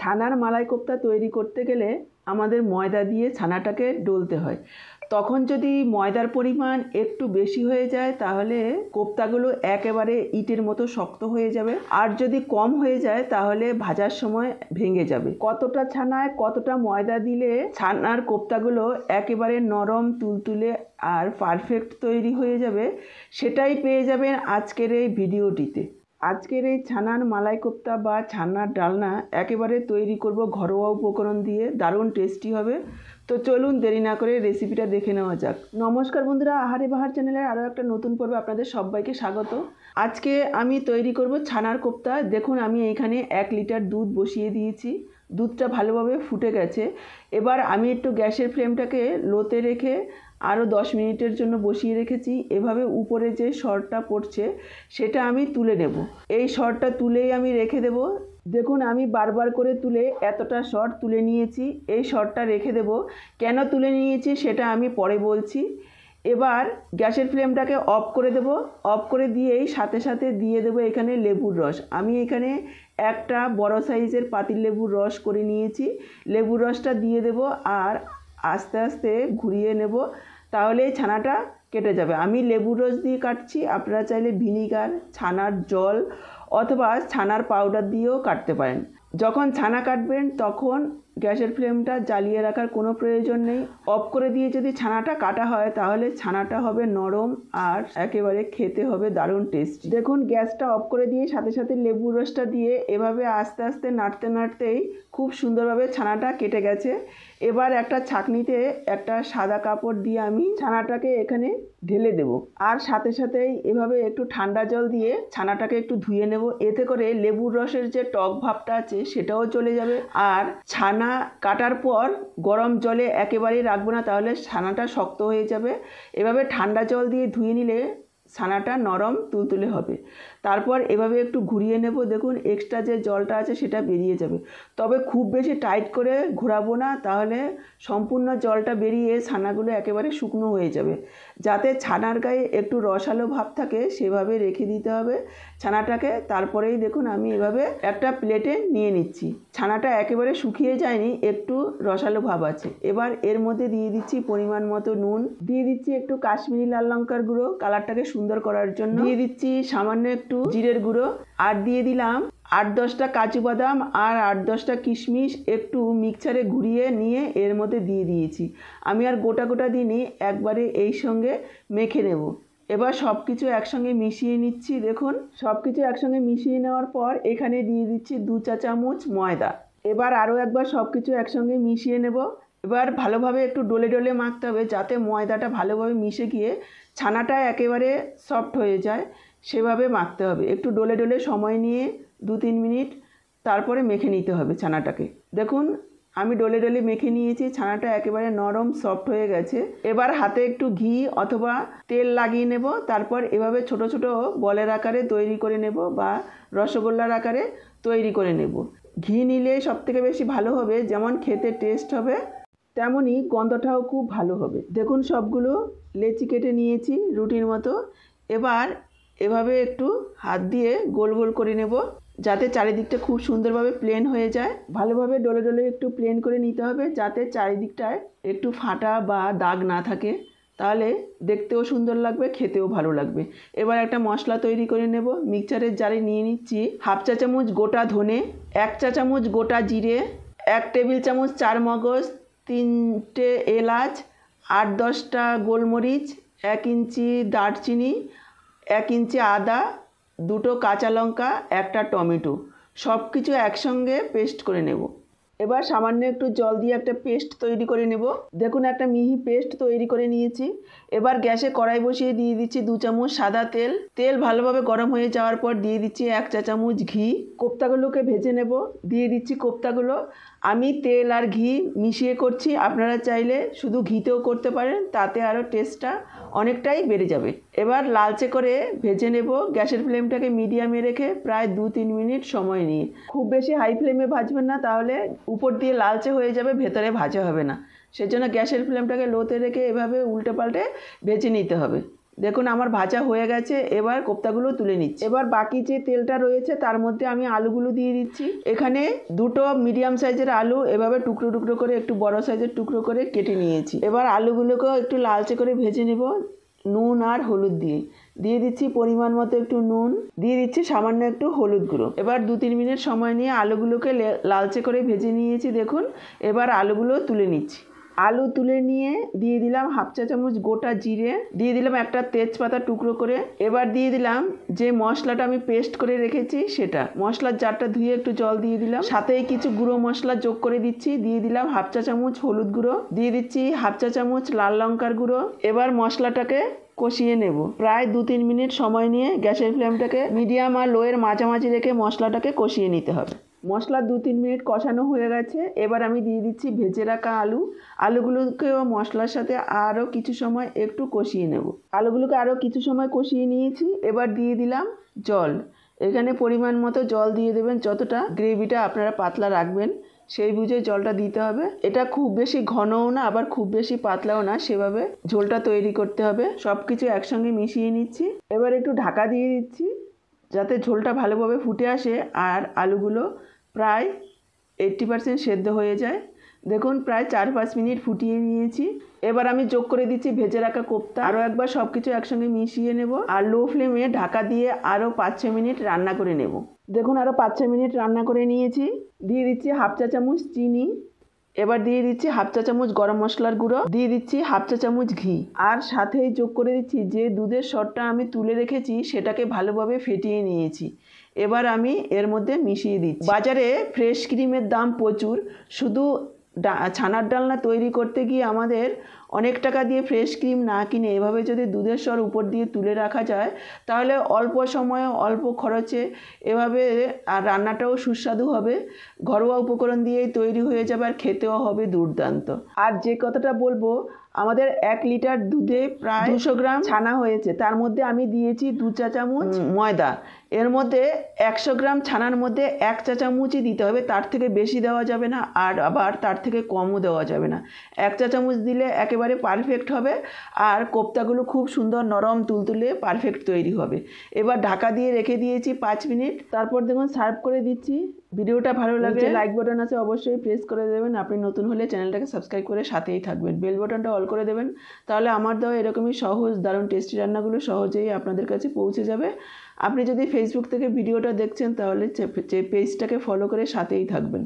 ছানার মালাই কোপ্তা তৈরি করতে গেলে আমাদের ময়দা দিয়ে ছানাটাকে ডলতে হয় তখন যদি ময়দার পরিমাণ একটু বেশি হয়ে যায় তাহলে কোপ্তাগুলো একেবারে ইটের মতো শক্ত হয়ে যাবে আর যদি কম হয়ে যায় তাহলে ভাজার সময় ভেঙে যাবে কতটা ছানায় কতটা ময়দা দিলে ছানার কোপ্তাগুলো একেবারে নরম তুলতুলে আর পারফেক্ট তৈরি হয়ে যাবে সেটাই পেয়ে যাবেন আজকের এই ভিডিওটিতে আজকের এই ছানার মালাই কোপ্তা বা ছানার ডালনা একেবারে তৈরি করব ঘরোয়া উপকরণ দিয়ে দারুণ টেস্টি হবে তো চলুন দেরি না করে রেসিপিটা দেখে নেওয়া যাক নমস্কার বন্ধুরা আহারে বাহার চ্যানেলের আরও একটা নতুন পর্বে আপনাদের সবাইকে স্বাগত আজকে আমি তৈরি করব ছানার কোপ্তা দেখুন আমি এইখানে এক লিটার দুধ বসিয়ে দিয়েছি দুধটা ভালোভাবে ফুটে গেছে এবার আমি একটু গ্যাসের ফ্লেমটাকে লোতে রেখে আরও দশ মিনিটের জন্য বসিয়ে রেখেছি এভাবে উপরে যে সরটা পড়ছে সেটা আমি তুলে নেব এই সরটা তুলেই আমি রেখে দেব দেখুন আমি বারবার করে তুলে এতটা শর্ট তুলে নিয়েছি এই শর্টটা রেখে দেব কেন তুলে নিয়েছি সেটা আমি পরে বলছি এবার গ্যাসের ফ্লেমটাকে অফ করে দেব অফ করে দিয়েই সাথে সাথে দিয়ে দেব এখানে লেবুর রস আমি এখানে একটা বড় সাইজের পাতিল লেবুর রস করে নিয়েছি লেবুর রসটা দিয়ে দেব আর আস্তে আস্তে ঘুরিয়ে নেব তাহলে ছানাটা কেটে যাবে আমি লেবুর রস দিয়ে কাটছি আপনারা চাইলে ভিনিগার ছানার জল অথবা ছানার পাউডার দিয়েও কাটতে পারেন যখন ছানা কাটবেন তখন গ্যাসের ফ্লেমটা জ্বালিয়ে রাখার কোনো প্রয়োজন নেই অফ করে দিয়ে যদি ছানাটা কাটা হয় তাহলে ছানাটা হবে নরম আর একেবারে খেতে হবে দারুণ টেস্ট দেখুন গ্যাসটা অফ করে দিয়ে সাথে সাথে লেবুর রসটা দিয়ে এভাবে আস্তে আস্তে নাড়তে নাড়তেই খুব সুন্দরভাবে ছানাটা কেটে গেছে এবার একটা ছাকনিতে একটা সাদা কাপড় দিয়ে আমি ছানাটাকে এখানে ঢেলে দেব আর সাথে সাথেই এভাবে একটু ঠান্ডা জল দিয়ে ছানাটাকে একটু ধুয়ে নেব এতে করে লেবুর রসের যে টক ভাবটা আছে সেটাও চলে যাবে আর ছানা ছানা কাটার পর গরম জলে একেবারেই রাখবো না তাহলে ছানাটা শক্ত হয়ে যাবে এভাবে ঠান্ডা জল দিয়ে ধুয়ে নিলে ছানাটা নরম তুলতুলে হবে তারপর এভাবে একটু ঘুরিয়ে নেব দেখুন এক্সট্রা যে জলটা আছে সেটা বেরিয়ে যাবে তবে খুব বেশি টাইট করে ঘোরাবো না তাহলে সম্পূর্ণ জলটা বেরিয়ে ছানাগুলো একেবারে শুকনো হয়ে যাবে যাতে ছানার গায়ে একটু রসালো ভাব থাকে সেভাবে রেখে দিতে হবে ছানাটাকে তারপরেই দেখুন আমি এভাবে একটা প্লেটে নিয়ে নিচ্ছি ছানাটা একেবারে শুকিয়ে যায়নি একটু রসালো ভাব আছে এবার এর মধ্যে দিয়ে দিচ্ছি পরিমাণ মতো নুন দিয়ে দিচ্ছি একটু কাশ্মীরি লাল লঙ্কার গুঁড়ো কালারটাকে সুন্দর করার জন্য দিয়ে দিচ্ছি সামান্য একটু জিরের গুঁড়ো আর দিয়ে দিলাম আট দশটা কাজু বাদাম আর আট দশটা কিশমিশ একটু মিক্সারে ঘুরিয়ে নিয়ে এর মধ্যে দিয়ে দিয়েছি আমি আর গোটা গোটা দিনই একবারে এই সঙ্গে মেখে নেব এবার সব কিছু একসঙ্গে মিশিয়ে নিচ্ছি দেখুন সব কিছু একসঙ্গে মিশিয়ে নেওয়ার পর এখানে দিয়ে দিচ্ছি দু চা চামচ ময়দা এবার আরও একবার সব কিছু একসঙ্গে মিশিয়ে নেব এবার ভালোভাবে একটু ডলে ডলে মাখতে হবে যাতে ময়দাটা ভালোভাবে মিশে গিয়ে ছানাটা একেবারে সফট হয়ে যায় সেভাবে মাখতে হবে একটু ডোলে ডোলে সময় নিয়ে দু তিন মিনিট তারপরে মেখে নিতে হবে ছানাটাকে দেখুন আমি ডলে ডলে মেখে নিয়েছি ছানাটা একেবারে নরম সফট হয়ে গেছে এবার হাতে একটু ঘি অথবা তেল লাগিয়ে নেব তারপর এভাবে ছোট ছোট বলের আকারে তৈরি করে নেব বা রসগোল্লার আকারে তৈরি করে নেব ঘি নিলে সবথেকে বেশি ভালো হবে যেমন খেতে টেস্ট হবে তেমনই গন্ধটাও খুব ভালো হবে দেখুন সবগুলো লেচি কেটে নিয়েছি রুটির মতো এবার এভাবে একটু হাত দিয়ে গোল গোল করে নেব যাতে চারিদিকটা খুব সুন্দরভাবে প্লেন হয়ে যায় ভালোভাবে ডলে ডলে একটু প্লেন করে নিতে হবে যাতে চারিদিকটায় একটু ফাটা বা দাগ না থাকে তাহলে দেখতেও সুন্দর লাগবে খেতেও ভালো লাগবে এবার একটা মশলা তৈরি করে নেব মিক্সারের জারে নিয়ে নিচ্ছি হাফ চা চামচ গোটা ধনে এক চা চামচ গোটা জিরে এক টেবিল চামচ চার মগজ তিনটে এলাচ আট দশটা গোলমরিচ এক ইঞ্চি দারচিনি এক ইঞ্চি আদা দুটো কাঁচা লঙ্কা একটা টমেটো সব কিছু একসঙ্গে পেস্ট করে নেব এবার সামান্য একটু জল দিয়ে একটা পেস্ট তৈরি করে নেব দেখুন একটা মিহি পেস্ট তৈরি করে নিয়েছি এবার গ্যাসে কড়াই বসিয়ে দিয়ে দিচ্ছি দু চামচ সাদা তেল তেল ভালোভাবে গরম হয়ে যাওয়ার পর দিয়ে দিচ্ছি এক চা চামচ ঘি কোপ্তাগুলোকে ভেজে নেব দিয়ে দিচ্ছি কোপ্তাগুলো আমি তেল আর ঘি মিশিয়ে করছি আপনারা চাইলে শুধু ঘিতেও করতে পারেন তাতে আরও টেস্টটা অনেকটাই বেড়ে যাবে এবার লালচে করে ভেজে নেব গ্যাসের ফ্লেমটাকে মিডিয়ামে রেখে প্রায় দু তিন মিনিট সময় নিয়ে খুব বেশি হাই ফ্লেমে ভাজবেন না তাহলে উপর দিয়ে লালচে হয়ে যাবে ভেতরে ভাজা হবে না সেজন্য গ্যাসের ফ্লেমটাকে লোতে রেখে এভাবে উল্টে পাল্টে ভেজে নিতে হবে দেখুন আমার ভাজা হয়ে গেছে এবার কোপ্তাগুলো তুলে নিচ্ছি এবার বাকি যে তেলটা রয়েছে তার মধ্যে আমি আলুগুলো দিয়ে দিচ্ছি এখানে দুটো মিডিয়াম সাইজের আলু এভাবে টুকরো টুকরো করে একটু বড় সাইজের টুকরো করে কেটে নিয়েছি এবার আলুগুলোকেও একটু লালচে করে ভেজে নেব নুন আর হলুদ দিয়ে দিয়ে দিচ্ছি পরিমাণ মতো একটু নুন দিয়ে দিচ্ছি সামান্য একটু হলুদ গুঁড়ো এবার দু তিন মিনিট সময় নিয়ে আলুগুলোকে লালচে করে ভেজে নিয়েছি দেখুন এবার আলুগুলো তুলে নিচ্ছি আলু তুলে নিয়ে দিয়ে দিলাম হাফ চা চামচ গোটা জিরে দিয়ে দিলাম একটা তেজপাতা টুকরো করে এবার দিয়ে দিলাম যে মশলাটা আমি পেস্ট করে রেখেছি সেটা মশলার জারটা ধুয়ে একটু জল দিয়ে দিলাম সাথে কিছু গুঁড়ো মশলা যোগ করে দিচ্ছি দিয়ে দিলাম হাফ চা চামচ হলুদ গুঁড়ো দিয়ে দিচ্ছি হাফ চা চামচ লাল লঙ্কার গুঁড়ো এবার মশলাটাকে কষিয়ে নেব প্রায় দু তিন মিনিট সময় নিয়ে গ্যাসের ফ্লেমটাকে মিডিয়াম আর লোয়ের মাঝামাঝি রেখে মশলাটাকে কষিয়ে নিতে হবে মশলা দু তিন মিনিট কষানো হয়ে গেছে এবার আমি দিয়ে দিচ্ছি ভেজে রাখা আলু আলুগুলোকেও মশলার সাথে আরও কিছু সময় একটু কষিয়ে নেব আলুগুলোকে আরও কিছু সময় কষিয়ে নিয়েছি এবার দিয়ে দিলাম জল এখানে পরিমাণ মতো জল দিয়ে দেবেন যতটা গ্রেভিটা আপনারা পাতলা রাখবেন সেই বুঝে জলটা দিতে হবে এটা খুব বেশি ঘনও না আবার খুব বেশি পাতলাও না সেভাবে ঝোলটা তৈরি করতে হবে সব কিছু একসঙ্গে মিশিয়ে নিচ্ছি এবার একটু ঢাকা দিয়ে দিচ্ছি যাতে ঝোলটা ভালোভাবে ফুটে আসে আর আলুগুলো প্রায় এইট্টি পারসেন্ট সেদ্ধ হয়ে যায় দেখুন প্রায় চার পাঁচ মিনিট ফুটিয়ে নিয়েছি এবার আমি যোগ করে দিচ্ছি ভেজে রাখা কোপ্তা আরও একবার সব কিছু একসঙ্গে মিশিয়ে নেব আর লো ফ্লেমে ঢাকা দিয়ে আরও পাঁচ ছ মিনিট রান্না করে নেব দেখুন আরও পাঁচ ছ মিনিট রান্না করে নিয়েছি দিয়ে দিচ্ছি হাফ চা চামচ চিনি এবার দিয়ে দিচ্ছি হাফ চা চামচ গরম মশলার গুঁড়ো দিয়ে দিচ্ছি হাফ চা চামচ ঘি আর সাথেই যোগ করে দিচ্ছি যে দুধের সরটা আমি তুলে রেখেছি সেটাকে ভালোভাবে ফেটিয়ে নিয়েছি এবার আমি এর মধ্যে মিশিয়ে দিচ্ছি বাজারে ফ্রেশ ক্রিমের দাম প্রচুর শুধু ছানার ডালনা তৈরি করতে গিয়ে আমাদের অনেক টাকা দিয়ে ফ্রেশ ক্রিম না কিনে এভাবে যদি দুধের স্বর উপর দিয়ে তুলে রাখা যায় তাহলে অল্প সময়ে অল্প খরচে এভাবে আর রান্নাটাও সুস্বাদু হবে ঘরোয়া উপকরণ দিয়েই তৈরি হয়ে যাবে আর খেতেও হবে দুর্দান্ত আর যে কথাটা বলবো আমাদের এক লিটার দুধে প্রায় দুশো গ্রাম ছানা হয়েছে তার মধ্যে আমি দিয়েছি দু চা চামচ ময়দা এর মধ্যে একশো গ্রাম ছানার মধ্যে এক চা চামচই দিতে হবে তার থেকে বেশি দেওয়া যাবে না আর আবার তার থেকে কমও দেওয়া যাবে না এক চা চামচ দিলে একেবারে পারফেক্ট হবে আর কোপ্তাগুলো খুব সুন্দর নরম তুলতুলে পারফেক্ট তৈরি হবে এবার ঢাকা দিয়ে রেখে দিয়েছি পাঁচ মিনিট তারপর দেখুন সার্ভ করে দিচ্ছি ভিডিওটা ভালো লাগে লাইক বাটন আছে অবশ্যই প্রেস করে দেবেন আপনি নতুন হলে চ্যানেলটাকে সাবস্ক্রাইব করে সাথেই থাকবেন বেল বাটনটা অল করে দেবেন তাহলে আমার দেওয়া এরকমই সহজ দারুণ টেস্টি রান্নাগুলো সহজেই আপনাদের কাছে পৌঁছে যাবে আপনি যদি ফেসবুক থেকে ভিডিওটা দেখছেন তাহলে পেজটাকে ফলো করে সাথেই থাকবেন